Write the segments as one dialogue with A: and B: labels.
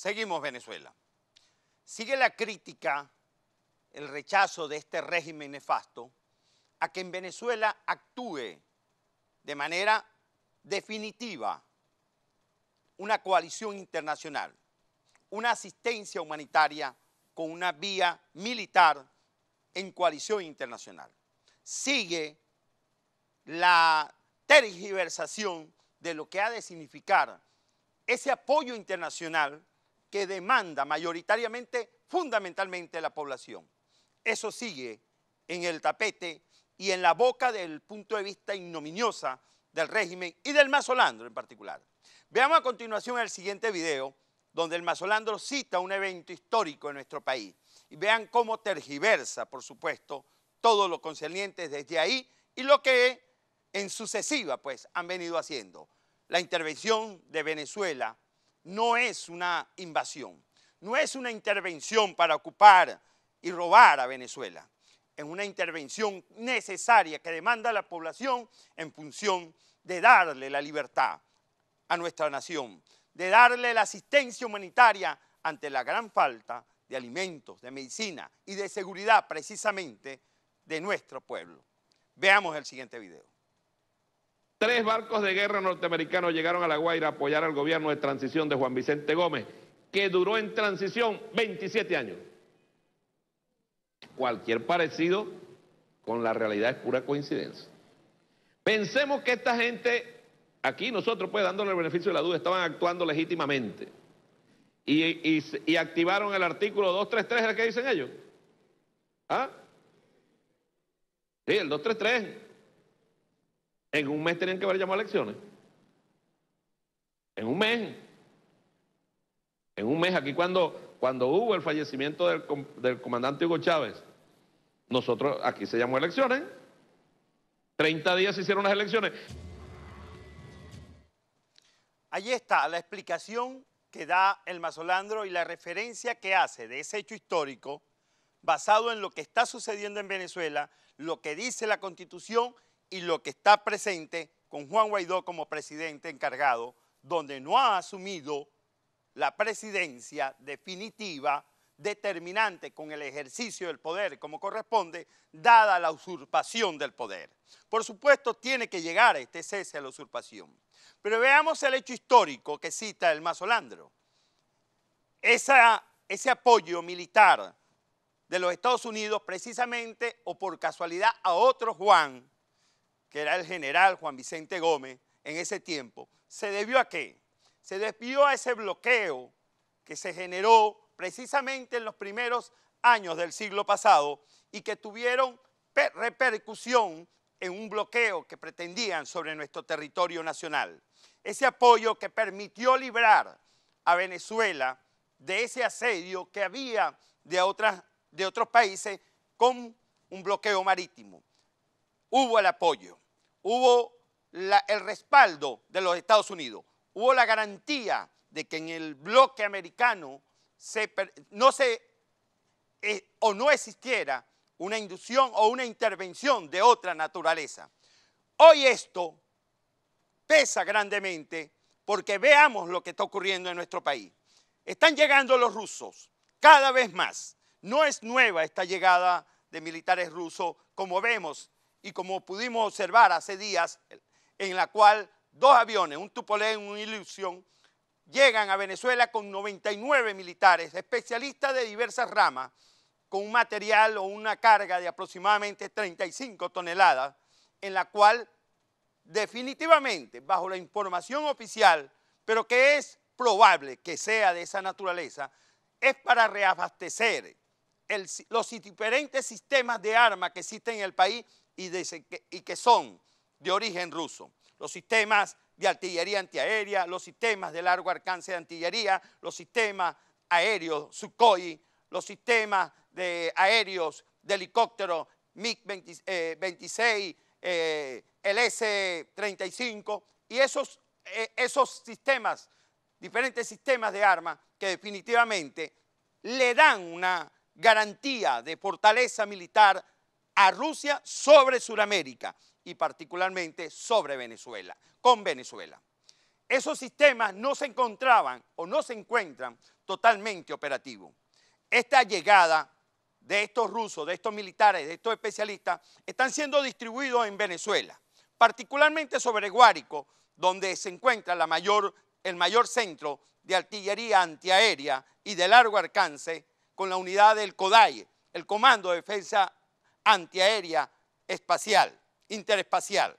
A: Seguimos Venezuela. Sigue la crítica, el rechazo de este régimen nefasto a que en Venezuela actúe de manera definitiva una coalición internacional, una asistencia humanitaria con una vía militar en coalición internacional. Sigue la tergiversación de lo que ha de significar ese apoyo internacional que demanda mayoritariamente, fundamentalmente la población. Eso sigue en el tapete y en la boca del punto de vista ignominiosa del régimen y del mazolandro en particular. Veamos a continuación el siguiente video donde el mazolandro cita un evento histórico en nuestro país. Y vean cómo tergiversa, por supuesto, todo lo concerniente desde ahí y lo que en sucesiva pues han venido haciendo. La intervención de Venezuela no es una invasión, no es una intervención para ocupar y robar a Venezuela. Es una intervención necesaria que demanda la población en función de darle la libertad a nuestra nación, de darle la asistencia humanitaria ante la gran falta de alimentos, de medicina y de seguridad precisamente de nuestro pueblo. Veamos el siguiente video.
B: Tres barcos de guerra norteamericanos llegaron a La Guaira a apoyar al gobierno de transición de Juan Vicente Gómez, que duró en transición 27 años. Cualquier parecido con la realidad es pura coincidencia. Pensemos que esta gente, aquí nosotros pues dándole el beneficio de la duda, estaban actuando legítimamente. Y, activaron el artículo 233, que dicen ellos? ¿Ah? Sí, el 233 en un mes tenían que haber llamado a elecciones. En un mes. En un mes. Aquí cuando, cuando hubo el fallecimiento del, comandante Hugo Chávez, nosotros aquí se llamó elecciones. 30 días se hicieron las elecciones.
A: Allí está la explicación que da el mazolandro y la referencia que hace de ese hecho histórico basado en lo que está sucediendo en Venezuela, lo que dice la constitución y lo que está presente con Juan Guaidó como presidente encargado, donde no ha asumido la presidencia definitiva determinante con el ejercicio del poder como corresponde, dada la usurpación del poder. Por supuesto, tiene que llegar este cese a la usurpación. Pero veamos el hecho histórico que cita el mazolandro. ese apoyo militar de los Estados Unidos, precisamente o por casualidad, a otro Juan, que era el general Juan Vicente Gómez en ese tiempo, ¿se debió a qué? Se debió a ese bloqueo que se generó precisamente en los primeros años del siglo pasado y que tuvieron repercusión en un bloqueo que pretendían sobre nuestro territorio nacional. Ese apoyo que permitió librar a Venezuela de ese asedio que había de, otras, de otros países con un bloqueo marítimo hubo el apoyo, hubo el respaldo de los Estados Unidos, hubo la garantía de que en el bloque americano no se eh, o no existiera una inducción o una intervención de otra naturaleza. Hoy esto pesa grandemente porque veamos lo que está ocurriendo en nuestro país. Están llegando los rusos cada vez más. No es nueva esta llegada de militares rusos como vemos y como pudimos observar hace días, en la cual dos aviones, un Tupolev y un Ilusión, llegan a Venezuela con 99 militares, especialistas de diversas ramas, con un material o una carga de aproximadamente 35 toneladas, en la cual definitivamente, bajo la información oficial, pero que es probable que sea de esa naturaleza, es para reabastecer los diferentes sistemas de armas que existen en el país y, que son de origen ruso. Los sistemas de artillería antiaérea, los sistemas de largo alcance de artillería, los sistemas aéreos Sukhoi, los sistemas de aéreos de helicóptero MiG-26, eh, eh, el S-35 y esos, eh, esos sistemas, diferentes sistemas de armas que definitivamente le dan una garantía de fortaleza militar a Rusia sobre Sudamérica y particularmente sobre Venezuela, con Venezuela. Esos sistemas no se encontraban o no se encuentran totalmente operativos. Esta llegada de estos rusos, de estos militares, de estos especialistas, están siendo distribuidos en Venezuela, particularmente sobre Guárico, donde se encuentra el mayor centro de artillería antiaérea y de largo alcance con la unidad del CODAI, el Comando de Defensa antiaérea espacial, interespacial.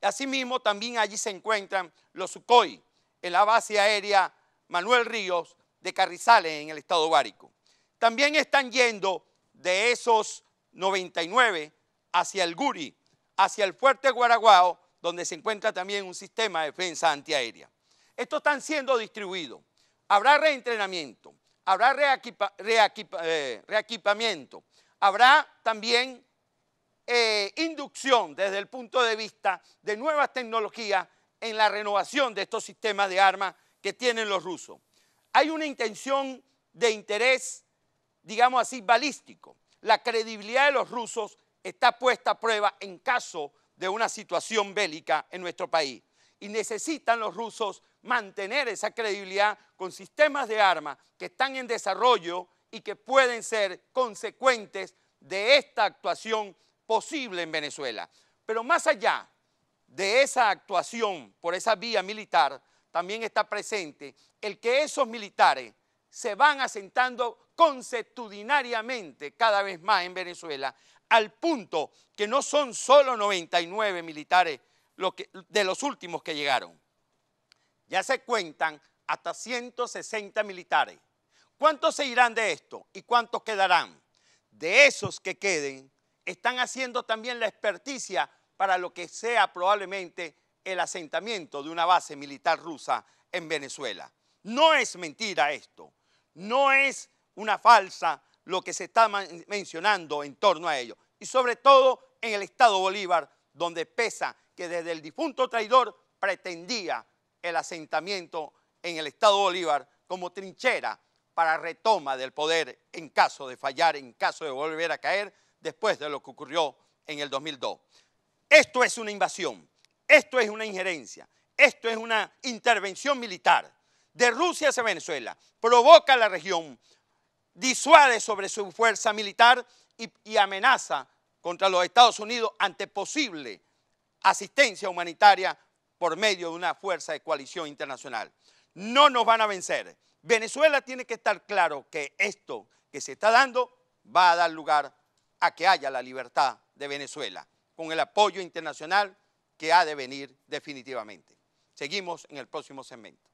A: Asimismo, también allí se encuentran los Sukhoi en la base aérea Manuel Ríos de Carrizales en el estado Bárico. También están yendo de esos 99 hacia el Guri, hacia el fuerte Guaraguao, donde se encuentra también un sistema de defensa antiaérea. Esto están siendo distribuidos. Habrá reentrenamiento, habrá eh, reequipamiento, Habrá también eh, inducción desde el punto de vista de nuevas tecnologías en la renovación de estos sistemas de armas que tienen los rusos. Hay una intención de interés, digamos así, balístico. La credibilidad de los rusos está puesta a prueba en caso de una situación bélica en nuestro país. Y necesitan los rusos mantener esa credibilidad con sistemas de armas que están en desarrollo y que pueden ser consecuentes de esta actuación posible en Venezuela. Pero más allá de esa actuación por esa vía militar, también está presente el que esos militares se van asentando conceptudinariamente cada vez más en Venezuela, al punto que no son solo 99 militares de los últimos que llegaron. Ya se cuentan hasta 160 militares ¿Cuántos se irán de esto y cuántos quedarán? De esos que queden, están haciendo también la experticia para lo que sea probablemente el asentamiento de una base militar rusa en Venezuela. No es mentira esto, no es una falsa lo que se está mencionando en torno a ello. Y sobre todo en el Estado Bolívar, donde pesa que desde el difunto traidor pretendía el asentamiento en el Estado Bolívar como trinchera para retoma del poder en caso de fallar, en caso de volver a caer después de lo que ocurrió en el 2002. Esto es una invasión, esto es una injerencia, esto es una intervención militar de Rusia hacia Venezuela. Provoca a la región, disuade sobre su fuerza militar y, y amenaza contra los Estados Unidos ante posible asistencia humanitaria por medio de una fuerza de coalición internacional. No nos van a vencer. Venezuela tiene que estar claro que esto que se está dando va a dar lugar a que haya la libertad de Venezuela, con el apoyo internacional que ha de venir definitivamente. Seguimos en el próximo segmento.